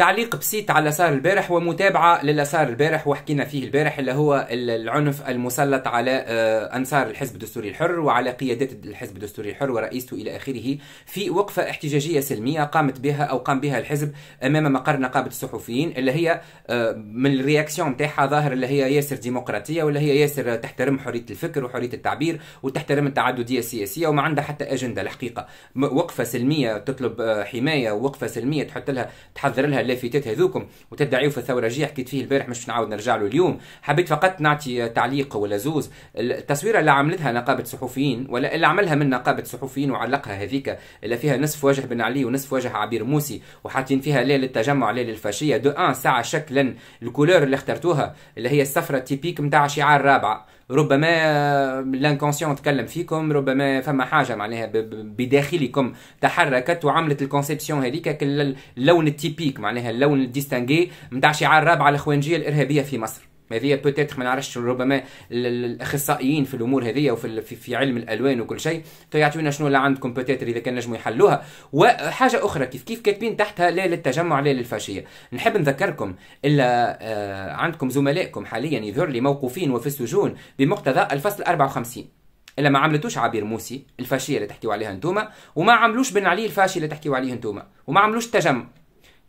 تعليق بسيط على صار البارح ومتابعة للي صار البارح وحكينا فيه البارح اللي هو العنف المسلط على آه، أنصار الحزب الدستوري الحر وعلى قيادات الحزب الدستوري الحر ورئيسه إلى آخره في وقفة احتجاجية سلمية قامت بها أو قام بها الحزب أمام مقر نقابة الصحفيين اللي هي آه، من الرياكسيون نتاعها ظاهر اللي هي ياسر ديمقراطية ولا هي ياسر تحترم حرية الفكر وحرية التعبير وتحترم التعددية السياسية وما عندها حتى أجندة الحقيقة وقفة سلمية تطلب آه، حماية ووقفة سلمية تحط لها تحذر لها اللافتات هذوكم وتدعيوا في الثوره جي حكيت فيه البارح مش نعاود نرجع له اليوم حبيت فقط نعطي تعليق ولا زوز التصويره اللي عملتها نقابه صحفيين ولا اللي عملها من نقابه صحفيين وعلقها هذيك اللي فيها نصف وجه بن علي ونصف وجه عبير موسي وحاطين فيها لا للتجمع لا للفاشيه دو ان ساعه شكلا الكولور اللي اخترتوها اللي هي الصفرة تيبيك نتاع شعار رابعه ربما لانكونسيون آه، تكلم فيكم ربما فما حاجه معناها بداخلكم تحركت وعملت الكونسيبسيون هذيك اللون التيبيك معناها اللون الديستانغي نتاع شعار رابعه الاخوانجيه الارهابيه في مصر هذه بوتيتر ما نعرفش ربما الاخصائيين في الامور هذه وفي في علم الالوان وكل شيء يعطيونا شنو اللي عندكم بوتيتر اذا كان نجموا يحلوها وحاجه اخرى كيف كيف كاتبين تحتها لا للتجمع لا للفاشيه نحب نذكركم الا آه عندكم زملائكم حاليا يظهر لي موقوفين وفي السجون بمقتضى الفصل 54 الا ما عملتوش عبير موسي الفاشيه اللي تحكيوا عليها انتوما وما عملوش بن علي الفاشي اللي تحكيوا عليه انتوما وما عملوش تجمع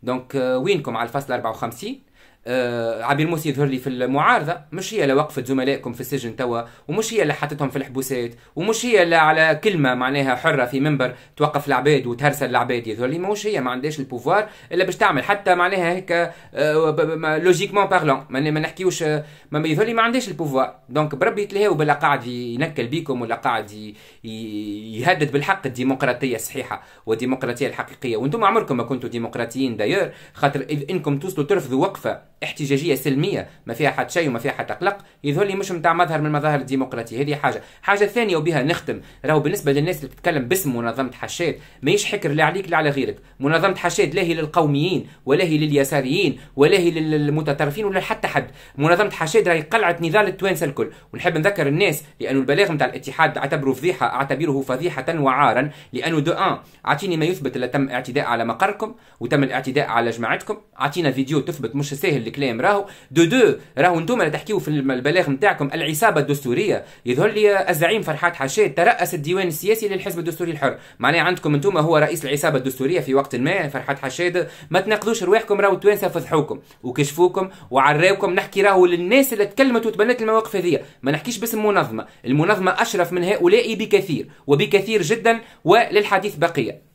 دونك آه، وينكم على الفصل 54 آه، عبير موسى يظهر لي في المعارضه مش هي اللي وقفت زملائكم في السجن توا ومش هي اللي حطتهم في الحبوسات ومش هي اللي على كلمه معناها حره في منبر توقف العباد وتهرسل العباد يظهر لي مش هي ما عندهاش البوفوار الا باش تعمل حتى معناها هيك لوجيكمون آه، بارلون ما نحكيوش آه، ما يظهر لي ما عندهاش البوفوار دونك بربي يتلهاو بلا قاعد ينكل بيكم ولا قاعد يهدد بالحق الديمقراطيه الصحيحه والديمقراطيه الحقيقيه وانتم عمركم ما كنتوا ديمقراطيين داير خاطر اذ انكم توصلوا ترفضوا وقفه احتجاجيه سلميه ما فيها حتى شيء وما فيها حتى قلق يظهر لي مش نتاع مظهر من مظاهر الديمقراطيه هذه حاجه حاجه ثانيه وبها نختم راهو بالنسبه للناس اللي بتتكلم باسم منظمه حشاد ماهيش حكر لا عليك لا على غيرك منظمه حشاد لا هي للقوميين ولا هي لليساريين ولا هي للمتطرفين ولا حتى حد منظمه حشاد راهي قلعت نضال التوانسه الكل ونحب نذكر الناس لانه البلاغ نتاع الاتحاد اعتبره فضيحه اعتبره فضيحه وعارا لانه دو ان اعطيني ما يثبت لا تم اعتداء على مقركم وتم الاعتداء على جماعتكم اعطينا فيديو تثبت مش سهل كلام راهو دو دو راهو انتم اللي تحكيو في البلاغ نتاعكم العصابه الدستوريه يظهر لي الزعيم فرحات حشاد ترأس الديوان السياسي للحزب الدستوري الحر معناها عندكم انتم هو رئيس العصابه الدستوريه في وقت ما فرحات حشاد ما تناقضوش رواحكم راهو التوانسه فضحوكم وكشفوكم وعراوكم نحكي راهو للناس اللي تكلمت وتبنت المواقف هذه ما نحكيش باسم منظمه المنظمه اشرف من هؤلاء بكثير وبكثير جدا وللحديث بقيه